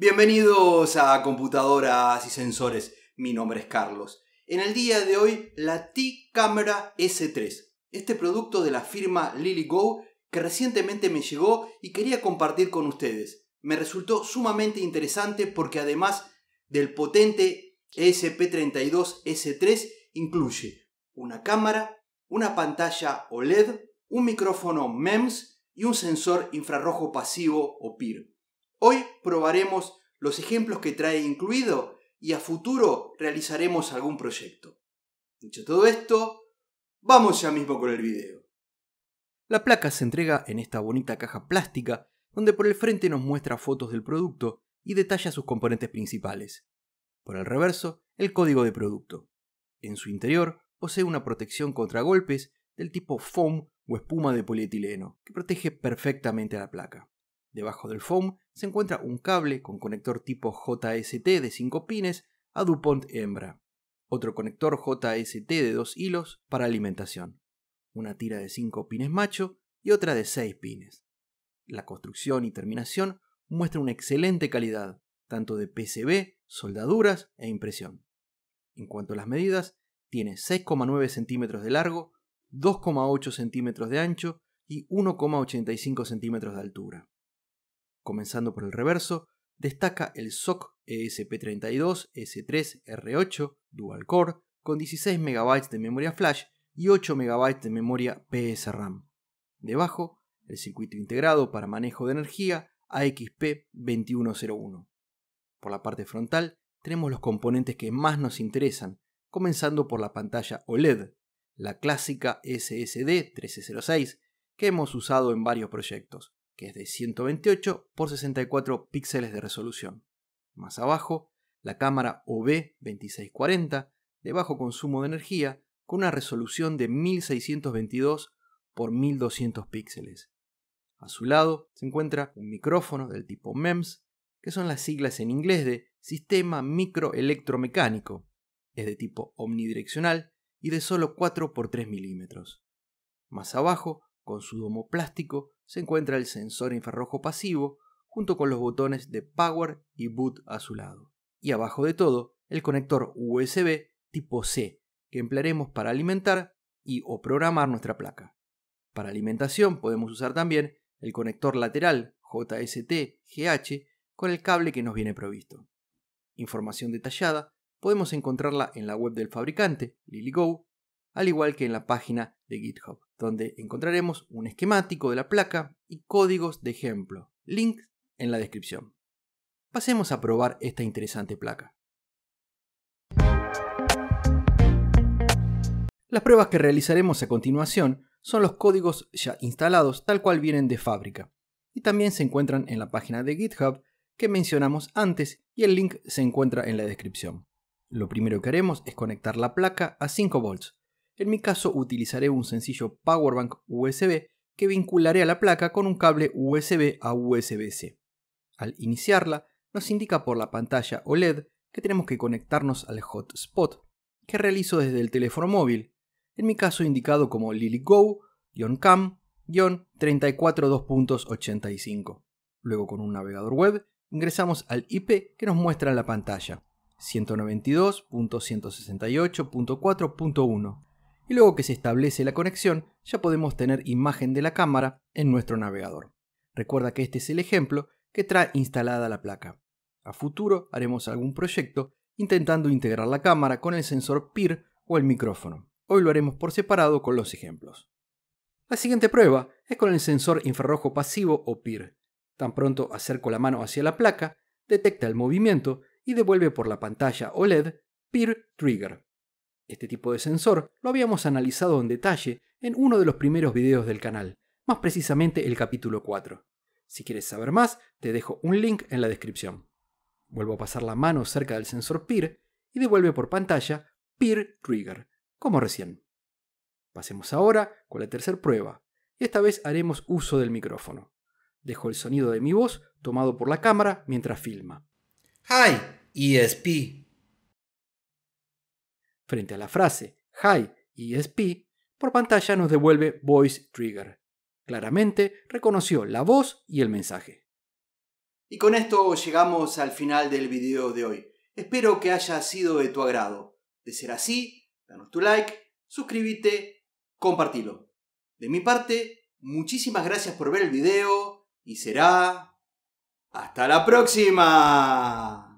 Bienvenidos a Computadoras y Sensores, mi nombre es Carlos. En el día de hoy, la T-Camera S3, este producto de la firma LilyGo que recientemente me llegó y quería compartir con ustedes. Me resultó sumamente interesante porque además del potente ESP32 S3 incluye una cámara, una pantalla OLED, un micrófono MEMS y un sensor infrarrojo pasivo o PIR. Hoy probaremos los ejemplos que trae incluido y a futuro realizaremos algún proyecto. Dicho todo esto, vamos ya mismo con el video. La placa se entrega en esta bonita caja plástica donde por el frente nos muestra fotos del producto y detalla sus componentes principales. Por el reverso, el código de producto. En su interior posee una protección contra golpes del tipo foam o espuma de polietileno, que protege perfectamente a la placa. Debajo del foam se encuentra un cable con conector tipo JST de 5 pines a DuPont hembra, otro conector JST de 2 hilos para alimentación, una tira de 5 pines macho y otra de 6 pines. La construcción y terminación muestra una excelente calidad, tanto de PCB, soldaduras e impresión. En cuanto a las medidas, tiene 6,9 centímetros de largo, 2,8 centímetros de ancho y 1,85 centímetros de altura. Comenzando por el reverso, destaca el SOC ESP32 S3 R8 Dual Core con 16 MB de memoria flash y 8 MB de memoria PSRAM. Debajo, el circuito integrado para manejo de energía AXP2101. Por la parte frontal, tenemos los componentes que más nos interesan, comenzando por la pantalla OLED, la clásica SSD 1306 que hemos usado en varios proyectos que es de 128 por 64 píxeles de resolución. Más abajo, la cámara ov 2640 de bajo consumo de energía con una resolución de 1622 por 1200 píxeles. A su lado se encuentra un micrófono del tipo MEMS, que son las siglas en inglés de Sistema Microelectromecánico. Es de tipo omnidireccional y de solo 4 x 3 milímetros. Más abajo, con su domo plástico, se encuentra el sensor infrarrojo pasivo junto con los botones de Power y Boot a su lado. Y abajo de todo, el conector USB tipo C que emplearemos para alimentar y o programar nuestra placa. Para alimentación podemos usar también el conector lateral JST-GH con el cable que nos viene provisto. Información detallada podemos encontrarla en la web del fabricante, LilyGo, al igual que en la página de GitHub donde encontraremos un esquemático de la placa y códigos de ejemplo, link en la descripción. Pasemos a probar esta interesante placa. Las pruebas que realizaremos a continuación son los códigos ya instalados tal cual vienen de fábrica, y también se encuentran en la página de GitHub que mencionamos antes y el link se encuentra en la descripción. Lo primero que haremos es conectar la placa a 5 volts, en mi caso utilizaré un sencillo powerbank USB que vincularé a la placa con un cable USB a USB-C. Al iniciarla, nos indica por la pantalla OLED que tenemos que conectarnos al hotspot, que realizo desde el teléfono móvil, en mi caso indicado como lilygo-cam-342.85. Luego con un navegador web ingresamos al IP que nos muestra la pantalla, 192.168.4.1 y luego que se establece la conexión ya podemos tener imagen de la cámara en nuestro navegador. Recuerda que este es el ejemplo que trae instalada la placa. A futuro haremos algún proyecto intentando integrar la cámara con el sensor PIR o el micrófono. Hoy lo haremos por separado con los ejemplos. La siguiente prueba es con el sensor infrarrojo pasivo o PIR. Tan pronto acerco la mano hacia la placa, detecta el movimiento y devuelve por la pantalla OLED PIR Trigger. Este tipo de sensor lo habíamos analizado en detalle en uno de los primeros videos del canal, más precisamente el capítulo 4. Si quieres saber más, te dejo un link en la descripción. Vuelvo a pasar la mano cerca del sensor PIR y devuelve por pantalla PIR Trigger, como recién. Pasemos ahora con la tercera prueba, y esta vez haremos uso del micrófono. Dejo el sonido de mi voz tomado por la cámara mientras filma. Hi, ESP. Frente a la frase Hi ESP, por pantalla nos devuelve Voice Trigger. Claramente reconoció la voz y el mensaje. Y con esto llegamos al final del video de hoy. Espero que haya sido de tu agrado. De ser así, danos tu like, suscríbete, compartilo. De mi parte, muchísimas gracias por ver el video y será... ¡Hasta la próxima!